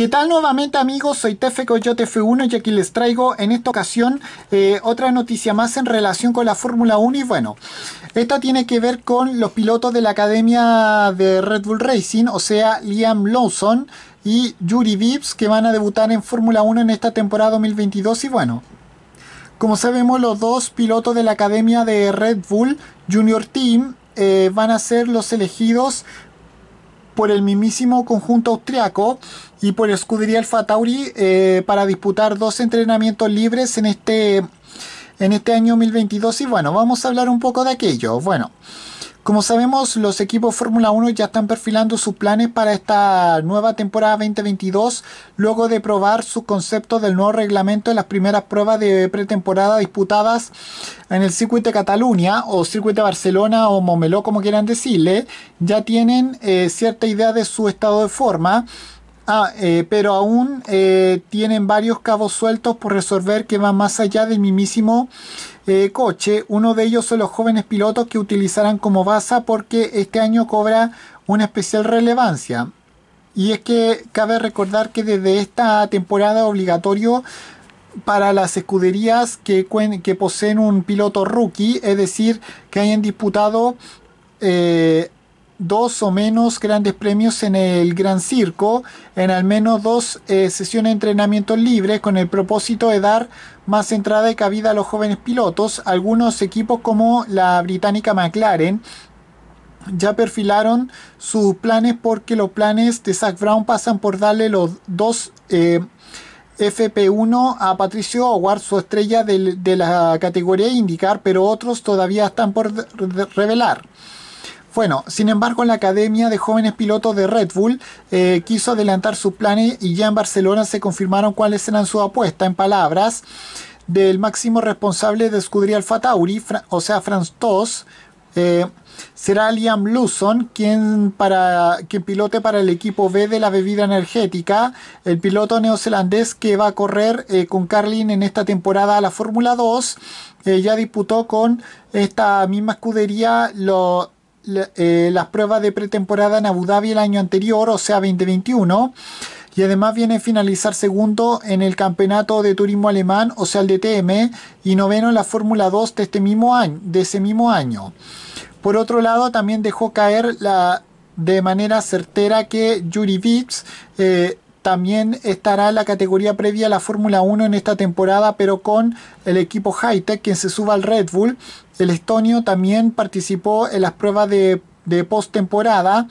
¿Qué tal nuevamente amigos? Soy Tefe Coyote F1 y aquí les traigo en esta ocasión eh, otra noticia más en relación con la Fórmula 1 y bueno, esto tiene que ver con los pilotos de la Academia de Red Bull Racing, o sea Liam Lawson y Yuri Vips que van a debutar en Fórmula 1 en esta temporada 2022 y bueno, como sabemos los dos pilotos de la Academia de Red Bull Junior Team eh, van a ser los elegidos por el mismísimo conjunto austriaco y por Scuderia Alfa Tauri eh, para disputar dos entrenamientos libres en este, en este año 2022. Y bueno, vamos a hablar un poco de aquello. Bueno. Como sabemos, los equipos Fórmula 1 ya están perfilando sus planes para esta nueva temporada 2022, luego de probar sus conceptos del nuevo reglamento en las primeras pruebas de pretemporada disputadas en el circuito de Cataluña o circuito de Barcelona o Momeló, como quieran decirle, ya tienen eh, cierta idea de su estado de forma Ah, eh, pero aún eh, tienen varios cabos sueltos por resolver que van más allá del mismísimo eh, coche. Uno de ellos son los jóvenes pilotos que utilizarán como base porque este año cobra una especial relevancia. Y es que cabe recordar que desde esta temporada obligatorio para las escuderías que, poseen un piloto rookie, es decir, que hayan disputado eh, dos o menos grandes premios en el Gran Circo, en al menos dos eh, sesiones de entrenamiento libres con el propósito de dar más entrada y cabida a los jóvenes pilotos. Algunos equipos como la británica McLaren ya perfilaron sus planes porque los planes de Zach Brown pasan por darle los dos eh, FP1 a Patricio Howard, su estrella de, la categoría indicar pero otros todavía están por revelar. Bueno, sin embargo, la Academia de Jóvenes Pilotos de Red Bull eh, quiso adelantar sus planes y ya en Barcelona se confirmaron cuáles eran su apuesta. En palabras del máximo responsable de Escudería Alfa Tauri, o sea, Franz Tos, eh, será Liam Lawson quien, para, quien pilote para el equipo B de la bebida energética, el piloto neozelandés que va a correr eh, con Carlin en esta temporada a la Fórmula 2. ya disputó con esta misma escudería los... Eh, las pruebas de pretemporada en Abu Dhabi el año anterior, o sea 2021. Y además viene a finalizar segundo en el campeonato de turismo alemán, o sea el DTM, y noveno en la Fórmula 2 de, este mismo año, ese mismo año. Por otro lado, también dejó caer la, de manera certera que Yuri Vips eh, también estará la categoría previa a la Fórmula 1 en esta temporada, pero con el equipo Hightech, quien se suba al Red Bull. El estonio también participó en las pruebas de, de postemporada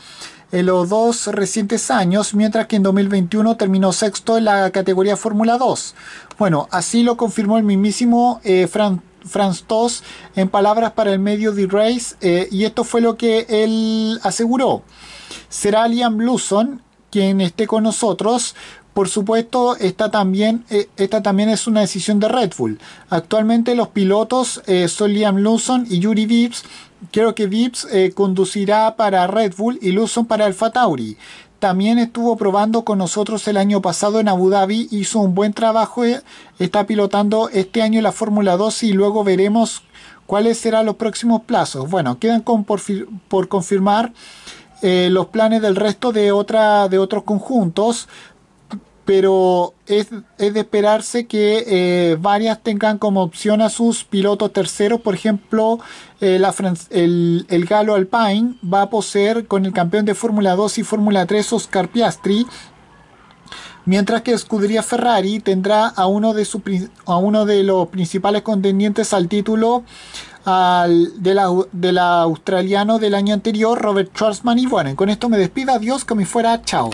en los dos recientes años, mientras que en 2021 terminó sexto en la categoría Fórmula 2. Bueno, así lo confirmó el mismísimo eh, Franz Toss en palabras para el medio de Race, eh, y esto fue lo que él aseguró. Será Liam Lawson quien esté con nosotros. Por supuesto, esta también, eh, esta también es una decisión de Red Bull. Actualmente los pilotos eh, son Liam Lawson y Yuri Vips. Creo que Vips eh, conducirá para Red Bull y Lawson para Alfa Tauri. También estuvo probando con nosotros el año pasado en Abu Dhabi, hizo un buen trabajo, está pilotando este año la Fórmula 2 y luego veremos cuáles serán los próximos plazos. Bueno, quedan por, por confirmar eh, los planes del resto de, otra, de otros conjuntos, pero es, de esperarse que eh, varias tengan como opción a sus pilotos terceros, por ejemplo, eh, el, Galo Alpine va a poseer con el campeón de Fórmula 2 y Fórmula 3 Oscar Piastri, mientras que Escudería Ferrari tendrá a uno de, a uno de los principales contendientes al título del australiano del año anterior, Robert Schwarzman. Y bueno, con esto me despido. Adiós, me fuera. Chao.